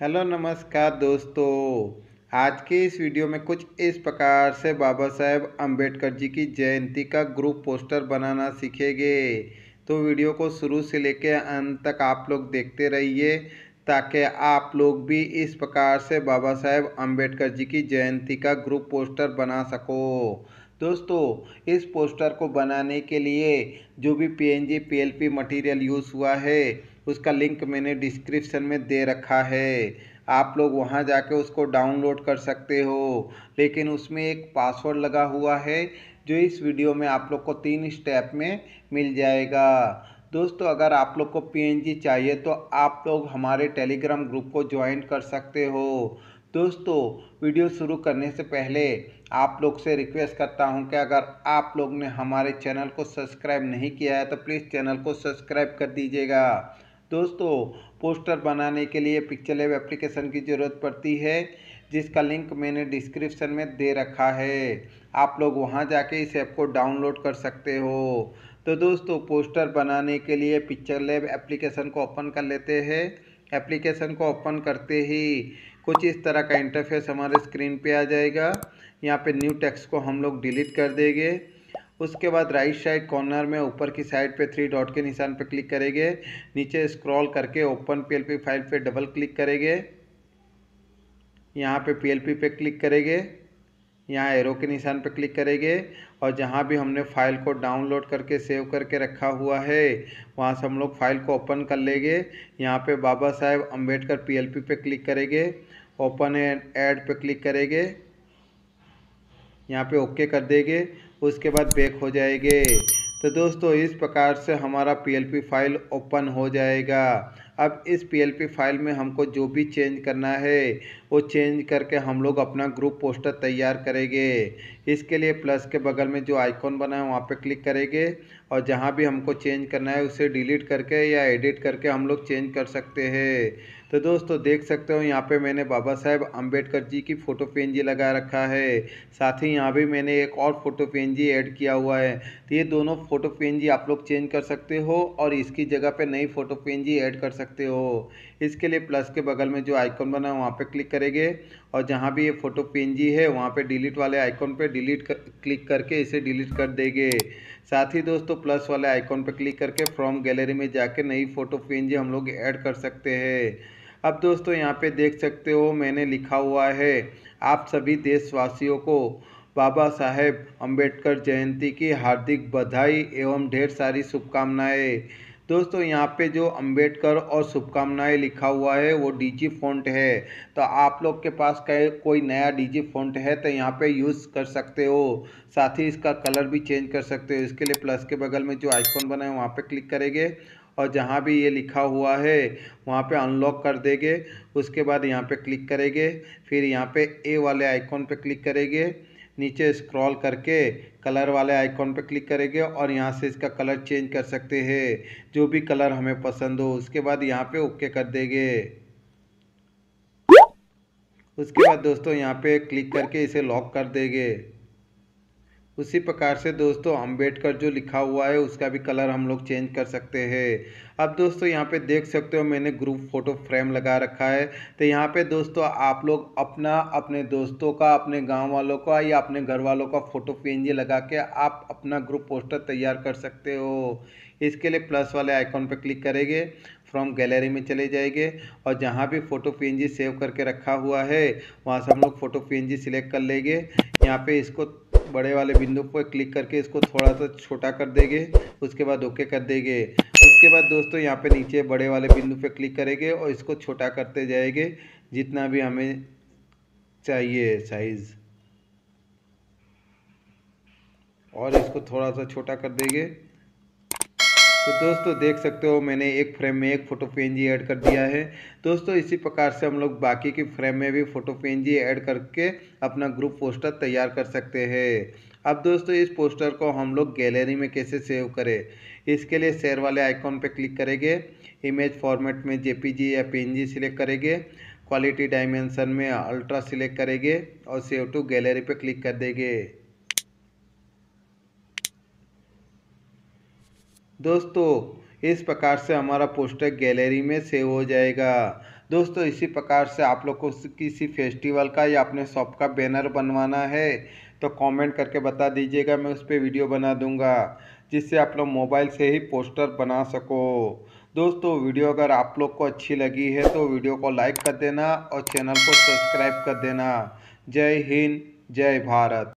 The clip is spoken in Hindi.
हेलो नमस्कार दोस्तों आज के इस वीडियो में कुछ इस प्रकार से बाबा साहेब अम्बेडकर जी की जयंती का ग्रुप पोस्टर बनाना सीखेंगे तो वीडियो को शुरू से लेकर अंत तक आप लोग देखते रहिए ताकि आप लोग भी इस प्रकार से बाबा साहेब अम्बेडकर जी की जयंती का ग्रुप पोस्टर बना सको दोस्तों इस पोस्टर को बनाने के लिए जो भी पी एन मटेरियल यूज़ हुआ है उसका लिंक मैंने डिस्क्रिप्शन में दे रखा है आप लोग वहां जाके उसको डाउनलोड कर सकते हो लेकिन उसमें एक पासवर्ड लगा हुआ है जो इस वीडियो में आप लोग को तीन स्टेप में मिल जाएगा दोस्तों अगर आप लोग को पीएनजी चाहिए तो आप लोग हमारे टेलीग्राम ग्रुप को ज्वाइन कर सकते हो दोस्तों वीडियो शुरू करने से पहले आप लोग से रिक्वेस्ट करता हूं कि अगर आप लोग ने हमारे चैनल को सब्सक्राइब नहीं किया है तो प्लीज़ चैनल को सब्सक्राइब कर दीजिएगा दोस्तों पोस्टर बनाने के लिए पिक्चर लेव एप्लीकेशन की ज़रूरत पड़ती है जिसका लिंक मैंने डिस्क्रिप्शन में दे रखा है आप लोग वहां जाके इस ऐप को डाउनलोड कर सकते हो तो दोस्तों पोस्टर बनाने के लिए पिक्चर लेव एप्लीकेशन को ओपन कर लेते हैं एप्लीकेशन को ओपन करते ही कुछ इस तरह का इंटरफेस हमारे स्क्रीन पे आ जाएगा यहाँ पे न्यू टेक्स्ट को हम लोग डिलीट कर देंगे उसके बाद राइट साइड कॉर्नर में ऊपर की साइड पे थ्री डॉट के निशान पे क्लिक करेंगे नीचे स्क्रॉल करके ओपन पीएलपी फाइल पे डबल क्लिक करेंगे यहाँ पे पीएलपी पे क्लिक करेंगे यहाँ एरो के निशान पर क्लिक करेंगे और जहाँ भी हमने फाइल को डाउनलोड करके सेव करके रखा हुआ है वहाँ से हम लोग फाइल को ओपन कर लेंगे यहाँ पे बाबा साहेब अम्बेडकर पी पे क्लिक करेंगे ओपन एंड एड पे क्लिक करेंगे यहाँ पे ओके कर देंगे उसके बाद बैक हो जाएंगे तो दोस्तों इस प्रकार से हमारा पी फाइल ओपन हो जाएगा अब इस पी फाइल में हमको जो भी चेंज करना है वो चेंज करके हम लोग अपना ग्रुप पोस्टर तैयार करेंगे इसके लिए प्लस के बगल में जो आइकॉन बना है वहाँ पे क्लिक करेंगे और जहाँ भी हमको चेंज करना है उसे डिलीट करके या एडिट करके हम लोग चेंज कर सकते हैं तो दोस्तों देख सकते हो यहाँ पे मैंने बाबा साहेब अम्बेडकर जी की फ़ोटो पेंजी लगा रखा है साथ ही यहाँ भी मैंने एक और फ़ोटो पेंजी ऐड किया हुआ है तो ये दोनों फ़ोटो पेंजी आप लोग चेंज कर सकते हो और इसकी जगह पर नई फ़ोटो पेंजी ऐड कर सकते हो इसके लिए प्लस के बगल में जो आइकॉन बना है वहाँ पर क्लिक करेंगे और जहाँ भी ये फ़ोटो पी है वहाँ पर डिलीट वाले आइकॉन पर डिलीट कर, क्लिक करके इसे डिलीट कर देंगे साथ ही दोस्तों प्लस वाले आइकॉन पर क्लिक करके फ्रॉम गैलरी में जाके नई फ़ोटो पी हम लोग ऐड कर सकते हैं अब दोस्तों यहाँ पे देख सकते हो मैंने लिखा हुआ है आप सभी देशवासियों को बाबा साहेब अम्बेडकर जयंती की हार्दिक बधाई एवं ढेर सारी शुभकामनाएँ दोस्तों यहाँ पे जो अंबेडकर और शुभकामनाएं लिखा हुआ है वो डीजी फॉन्ट है तो आप लोग के पास कोई नया डीजी फॉन्ट है तो यहाँ पे यूज़ कर सकते हो साथ ही इसका कलर भी चेंज कर सकते हो इसके लिए प्लस के बगल में जो आइकॉन बना है वहाँ पे क्लिक करेंगे और जहाँ भी ये लिखा हुआ है वहाँ पे अनलॉक कर देंगे उसके बाद यहाँ पर क्लिक करेंगे फिर यहाँ पर ए वाले आइकॉन पर क्लिक करेंगे नीचे स्क्रॉल करके कलर वाले आइकॉन पर क्लिक करेंगे और यहाँ से इसका कलर चेंज कर सकते हैं जो भी कलर हमें पसंद हो उसके बाद यहाँ पे ओके कर देंगे उसके बाद दोस्तों यहाँ पे क्लिक करके इसे लॉक कर देंगे उसी प्रकार से दोस्तों अम्बेडकर जो लिखा हुआ है उसका भी कलर हम लोग चेंज कर सकते हैं अब दोस्तों यहाँ पे देख सकते हो मैंने ग्रुप फोटो फ्रेम लगा रखा है तो यहाँ पे दोस्तों आप लोग अपना अपने दोस्तों का अपने गांव वालों का या अपने घर वालों का फ़ोटो पी लगा के आप अपना ग्रुप पोस्टर तैयार कर सकते हो इसके लिए प्लस वाले आइकॉन पर क्लिक करेंगे फ्रॉम गैलरी में चले जाएंगे और जहाँ भी फ़ोटो पी सेव करके रखा हुआ है वहाँ से हम लोग फ़ोटो पी सिलेक्ट कर लेंगे यहाँ पर इसको बड़े वाले बिंदु पर क्लिक करके इसको थोड़ा सा छोटा कर देंगे उसके बाद ओके कर देंगे उसके बाद दोस्तों यहाँ पे नीचे बड़े वाले बिंदु पर क्लिक करेंगे और इसको छोटा करते जाएंगे जितना भी हमें चाहिए साइज़ और इसको थोड़ा सा छोटा कर देंगे तो दोस्तों देख सकते हो मैंने एक फ्रेम में एक फ़ोटो पी ऐड कर दिया है दोस्तों इसी प्रकार से हम लोग बाकी के फ्रेम में भी फ़ोटो पी ऐड करके अपना ग्रुप पोस्टर तैयार कर सकते हैं अब दोस्तों इस पोस्टर को हम लोग गैलरी में कैसे सेव करें इसके लिए शेयर वाले आइकॉन पर क्लिक करेंगे इमेज फॉर्मेट में जे या पी सिलेक्ट करेंगे क्वालिटी डायमेंसन में अल्ट्रा सिलेक्ट करेंगे और सेव टू गैलरी पर क्लिक कर देंगे दोस्तों इस प्रकार से हमारा पोस्टर गैलरी में सेव हो जाएगा दोस्तों इसी प्रकार से आप लोग को किसी फेस्टिवल का या अपने शॉप का बैनर बनवाना है तो कमेंट करके बता दीजिएगा मैं उस पर वीडियो बना दूंगा जिससे आप लोग मोबाइल से ही पोस्टर बना सको दोस्तों वीडियो अगर आप लोग को अच्छी लगी है तो वीडियो को लाइक कर देना और चैनल को सब्सक्राइब कर देना जय हिंद जय भारत